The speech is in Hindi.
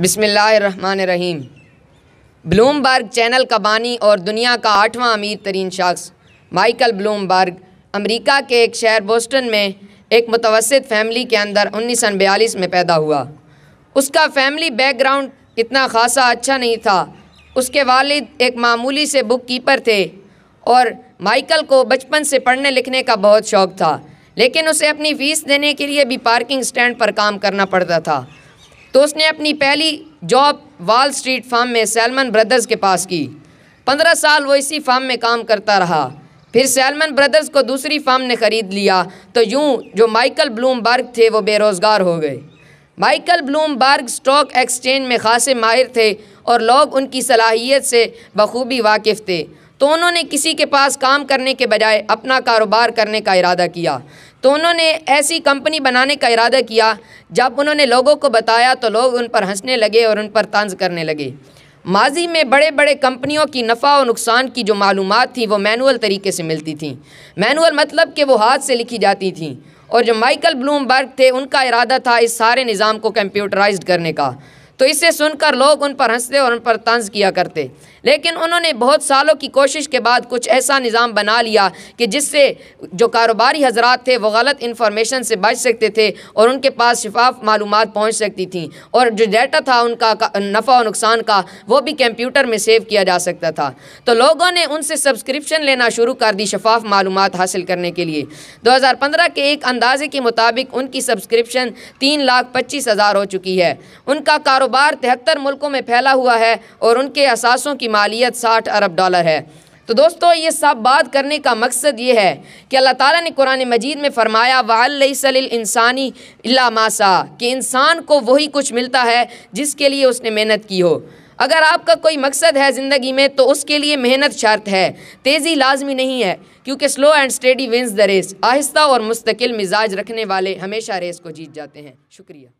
बिसमीम ब्लूमबर्ग चैनल का बानी और दुनिया का आठवां अमीर तरीन शख्स माइकल ब्लूमबर्ग अमेरिका के एक शहर बोस्टन में एक मुतवसत फैमिली के अंदर उन्नीस सौ बयालीस में पैदा हुआ उसका फैमिली बैकग्राउंड इतना खासा अच्छा नहीं था उसके वालिद एक मामूली से बुक कीपर थे और माइकल को बचपन से पढ़ने लिखने का बहुत शौक़ था लेकिन उसे अपनी फ़ीस देने के लिए भी पार्किंग स्टैंड पर काम करना पड़ता था तो उसने अपनी पहली जॉब वॉल स्ट्रीट फार्म में सैलमन ब्रदर्स के पास की पंद्रह साल वो इसी फार्म में काम करता रहा फिर सैलमन ब्रदर्स को दूसरी फार्म ने ख़रीद लिया तो यूँ जो माइकल ब्लूमबर्ग थे वो बेरोज़गार हो गए माइकल ब्लूमबर्ग स्टॉक एक्सचेंज में खासे माहिर थे और लोग उनकी सलाहियत से बखूबी वाकिफ़ थे तो उन्होंने किसी के पास काम करने के बजाय अपना कारोबार करने का इरादा किया तो उन्होंने ऐसी कंपनी बनाने का इरादा किया जब उन्होंने लोगों को बताया तो लोग उन पर हंसने लगे और उन पर तंज करने लगे माजी में बड़े बड़े कंपनियों की नफ़ा और नुकसान की जो मालूम थी वो मैनुअल तरीके से मिलती थी मैनुअल मतलब कि वो हाथ से लिखी जाती थी और जो माइकल ब्लूमबर्ग थे उनका इरादा था इस सारे निज़ाम को कंप्यूटराइज करने का तो इसे सुनकर लोग उन पर हंसते और उन पर तंज किया करते लेकिन उन्होंने बहुत सालों की कोशिश के बाद कुछ ऐसा निज़ाम बना लिया कि जिससे जो कारोबारी हजरात थे वो गलत इन्फॉर्मेशन से बच सकते थे और उनके पास शफाफ मालूम पहुँच सकती थी और जो डेटा था उनका नफ़ा और नुकसान का वो भी कंप्यूटर में सेव किया जा सकता था तो लोगों ने उनसे सब्सक्रिप्शन लेना शुरू कर दी शफाफ मालूम हासिल करने के लिए दो हज़ार पंद्रह के एक अंदाजे के मुताबिक उनकी सब्सक्रिप्शन तीन लाख पच्चीस हज़ार हो चुकी है उनका कारोबार कारोबार तिहत्तर मुल्कों में फैला हुआ है और उनके असासों की मालियत साठ अरब डॉलर है तो दोस्तों ये सब बात करने का मकसद ये है कि अल्लाह ताला ने कुरान मजीद में फ़रमाया वालसल इंसानी मासा कि इंसान को वही कुछ मिलता है जिसके लिए उसने मेहनत की हो अगर आपका कोई मकसद है ज़िंदगी में तो उसके लिए मेहनत शर्त है तेज़ी लाजमी नहीं है क्योंकि slow and steady wins the race आहिस्ता और मुस्तकिल मिजाज रखने वाले हमेशा रेस को जीत जाते हैं शुक्रिया